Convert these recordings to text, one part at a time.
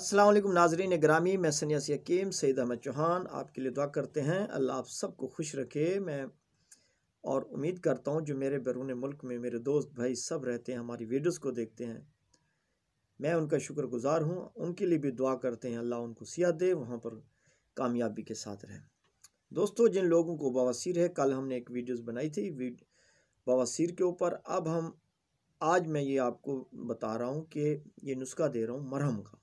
असलम नाजरीन ग्रामी मैं सनिया सकीम सैद अहमद चौहान आपके लिए दुआ करते हैं अल्लाह आप सबको खुश रखे मैं और उम्मीद करता हूँ जो मेरे बैरून मुल्क में मेरे दोस्त भाई सब रहते हैं हमारी वीडियोस को देखते हैं मैं उनका शुक्रगुजार हूँ उनके लिए भी दुआ करते हैं अल्लाह उनको सिया दे वहाँ पर कामयाबी के साथ रहें दोस्तों जिन लोगों को बवासीर है कल हमने एक वीडियोज़ बनाई थी बवासीर के ऊपर अब हम आज मैं ये आपको बता रहा हूँ कि ये नुस्खा दे रहा हूँ मरहम का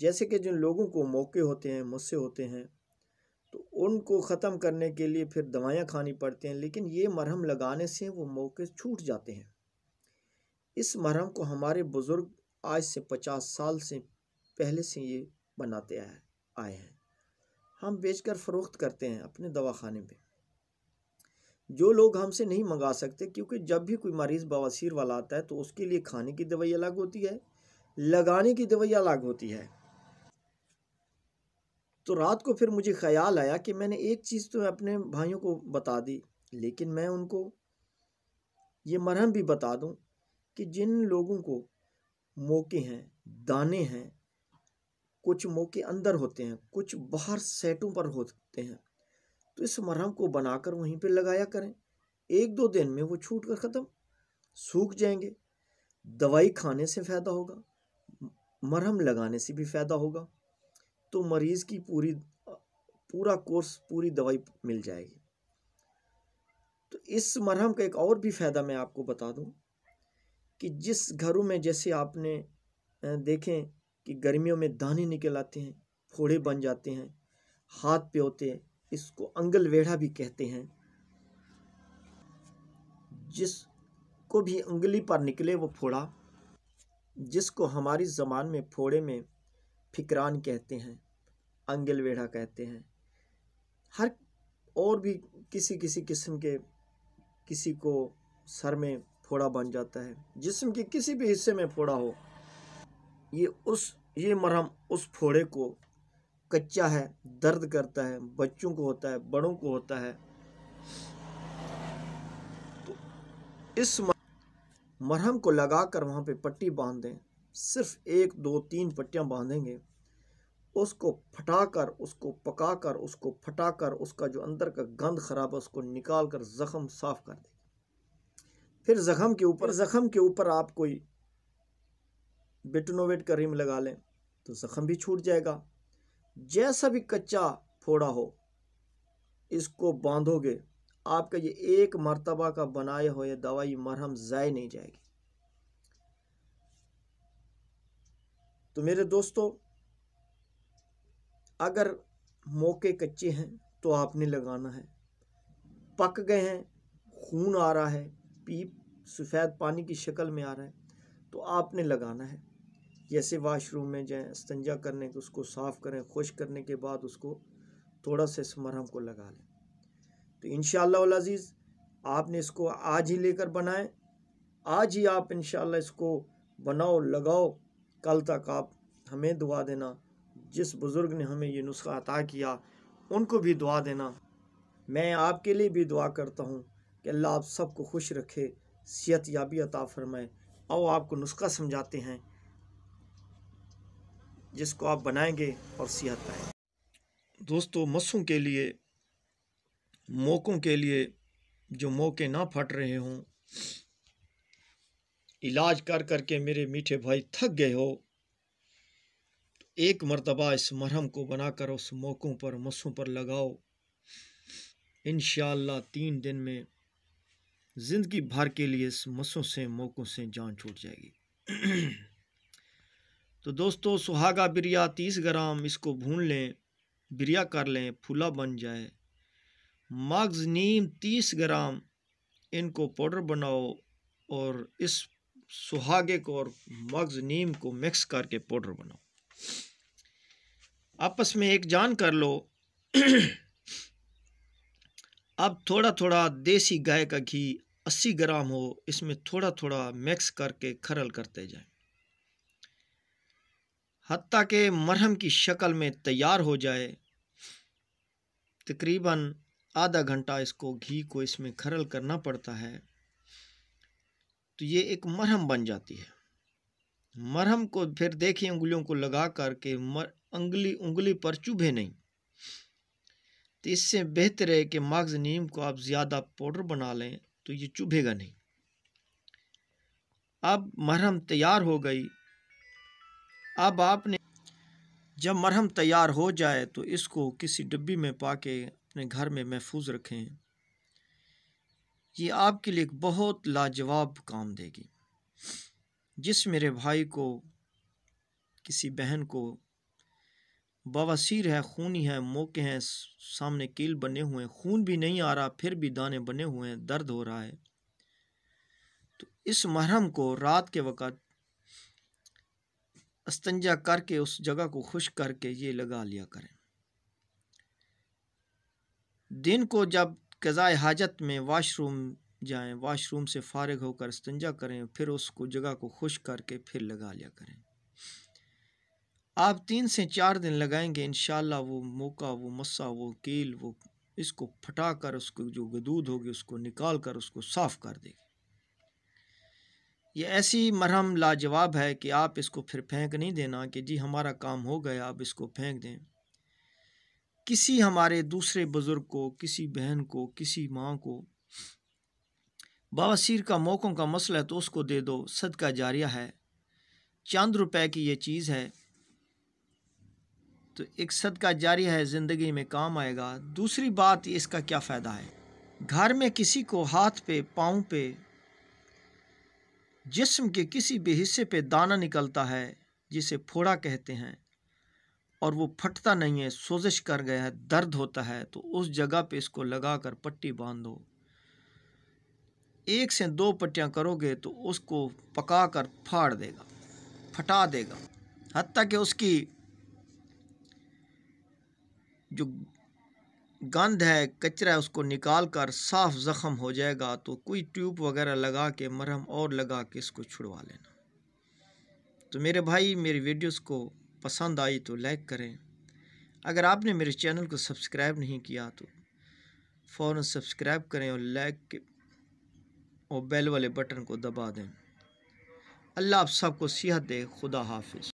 जैसे कि जिन लोगों को मौके होते हैं मुझसे होते हैं तो उनको ख़त्म करने के लिए फिर दवाइयाँ खानी पड़ती हैं लेकिन ये मरहम लगाने से वो मौके छूट जाते हैं इस मरहम को हमारे बुज़ुर्ग आज से पचास साल से पहले से ये बनाते आए आए हैं हम बेचकर फ़रोख्त करते हैं अपने दवाखाने में जो लोग हमसे नहीं मंगा सकते क्योंकि जब भी कोई मरीज़ बवासीर वाला आता है तो उसके लिए खाने की दवाई अलग होती है लगाने की दवाई अलग होती है तो रात को फिर मुझे ख्याल आया कि मैंने एक चीज़ तो अपने भाइयों को बता दी लेकिन मैं उनको ये मरहम भी बता दूं कि जिन लोगों को मौके हैं दाने हैं कुछ मौके अंदर होते हैं कुछ बाहर सेटों पर होते हैं तो इस मरहम को बनाकर वहीं पर लगाया करें एक दो दिन में वो छूट कर ख़त्म सूख जाएंगे दवाई खाने से फ़ायदा होगा मरहम लगाने से भी फ़ायदा होगा तो मरीज़ की पूरी पूरा कोर्स पूरी दवाई मिल जाएगी तो इस मरहम का एक और भी फ़ायदा मैं आपको बता दूं कि जिस घरों में जैसे आपने देखें कि गर्मियों में दाने निकल आते हैं फोड़े बन जाते हैं हाथ पे होते हैं इसको अंगल वेढ़ा भी कहते हैं जिसको भी उंगली पर निकले वो फोड़ा जिसको हमारी ज़बान में फोड़े में फिकरान कहते हैं अंगेलवेढ़ा कहते हैं हर और भी किसी किसी किस्म के किसी को सर में फोड़ा बन जाता है जिसम के किसी भी हिस्से में फोड़ा हो ये उस ये मरहम उस फोड़े को कच्चा है दर्द करता है बच्चों को होता है बड़ों को होता है तो इस मरहम को लगा कर वहाँ पर पट्टी बांध दें सिर्फ एक दो तीन पट्टियाँ बांधेंगे उसको फटा कर उसको पका कर उसको फटा कर उसका जो अंदर का गंद खराब है उसको निकाल कर ज़ख़म साफ़ कर दें फिर ज़ख़म के ऊपर ज़ख़म के ऊपर आप कोई बेटनोवेट करीम लगा लें तो ज़ख़म भी छूट जाएगा जैसा भी कच्चा फोड़ा हो इसको बांधोगे आपका ये एक मरतबा का बनाए हुए दवाई मरहम ज़ाय नहीं जाएगी तो मेरे दोस्तों अगर मौके कच्चे हैं तो आपने लगाना है पक गए हैं खून आ रहा है पीप सफ़ेद पानी की शक्ल में आ रहा है तो आपने लगाना है जैसे वाशरूम में जाएं स्तंजा करने उसको साफ़ करें खुश करने के बाद उसको थोड़ा सा इस मरहम को लगा लें तो इन शज़ीज़ आपने इसको आज ही लेकर बनाए आज ही आप इन इसको बनाओ लगाओ कल तक आप हमें दुआ देना जिस बुज़ुर्ग ने हमें ये नुस्खा अता किया उनको भी दुआ देना मैं आपके लिए भी दुआ करता हूँ कि अल्लाह आप सबको खुश रखे सेहत याबी अता फरमाए और आपको नुस्खा समझाते हैं जिसको आप बनाएंगे और सेहत पाएंगे दोस्तों मस्सों के लिए मौक़ों के लिए जो मौके ना फट रहे हों इलाज कर कर मेरे मीठे भाई थक गए हो तो एक मरतबा इस मरहम को बनाकर उस मौक़ों पर मसों पर लगाओ इन तीन दिन में ज़िंदगी भर के लिए इस मसों से मौक़ों से जान छूट जाएगी तो दोस्तों सुहागा बिरिया तीस ग्राम इसको भून लें बिरिया कर लें फूला बन जाए मग्ज़ नीम तीस ग्राम इनको पाउडर बनाओ और इस सुहागे को और मग्ज़ नीम को मिक्स करके पाउडर बनाओ आपस में एक जान कर लो अब थोड़ा थोड़ा देसी गाय का घी अस्सी ग्राम हो इसमें थोड़ा थोड़ा मिक्स करके खरल करते जाएं हती के मरहम की शक्ल में तैयार हो जाए तकरीबन आधा घंटा इसको घी को इसमें खरल करना पड़ता है तो ये एक मरहम बन जाती है मरहम को फिर देखिए उंगलियों को लगा करके मर उंगली उंगली पर चुभे नहीं तो इससे बेहतर है कि मगज़ नीम को आप ज़्यादा पाउडर बना लें तो ये चुभेगा नहीं अब मरहम तैयार हो गई अब आपने जब मरहम तैयार हो जाए तो इसको किसी डब्बी में पाके अपने घर में महफूज रखें ये आपके लिए एक बहुत लाजवाब काम देगी जिस मेरे भाई को किसी बहन को बवासीर है खूनी है मौके हैं सामने कील बने हुए हैं खून भी नहीं आ रहा फिर भी दाने बने हुए हैं दर्द हो रहा है तो इस महरम को रात के वक़्त अस्तंजा करके उस जगह को खुश करके ये लगा लिया करें दिन को जब कज़ाए हाजत में वाशरूम जाएं वाशरूम से फारग होकर स्तंजा करें फिर उसको जगह को खुश करके फिर लगा लिया करें आप तीन से चार दिन लगाएंगे इन वो मौका वो मस्सा वो कील वो इसको फटा कर उसको जो गदूद होगी उसको निकाल कर उसको साफ़ कर देगी ये ऐसी मरहम लाजवाब है कि आप इसको फिर फेंक नहीं देना कि जी हमारा काम हो गया आप इसको फेंक दें किसी हमारे दूसरे बुज़ुर्ग को किसी बहन को किसी माँ को बावसीर का मौक़ों का मसला है तो उसको दे दो सदका जारिया है चंद रुपए की ये चीज़ है तो एक सदका जारिया है ज़िंदगी में काम आएगा दूसरी बात इसका क्या फ़ायदा है घर में किसी को हाथ पे पाँव पे जिस्म के किसी भी हिस्से पे दाना निकलता है जिसे फोड़ा कहते हैं और वो फटता नहीं है सोजिश कर गया है दर्द होता है तो उस जगह पे इसको लगा कर पट्टी बांधो एक से दो पट्टियाँ करोगे तो उसको पका कर फाड़ देगा फटा देगा हती कि उसकी जो गंद है कचरा है उसको निकाल कर साफ ज़ख़म हो जाएगा तो कोई ट्यूब वगैरह लगा के मरहम और लगा के इसको छुड़वा लेना तो मेरे भाई मेरी वीडियोस को पसंद आई तो लाइक करें अगर आपने मेरे चैनल को सब्सक्राइब नहीं किया तो फ़ौर सब्सक्राइब करें और लाइक और बेल वाले बटन को दबा दें अल्लाह आप सबको सेहत दे खुदा हाफिज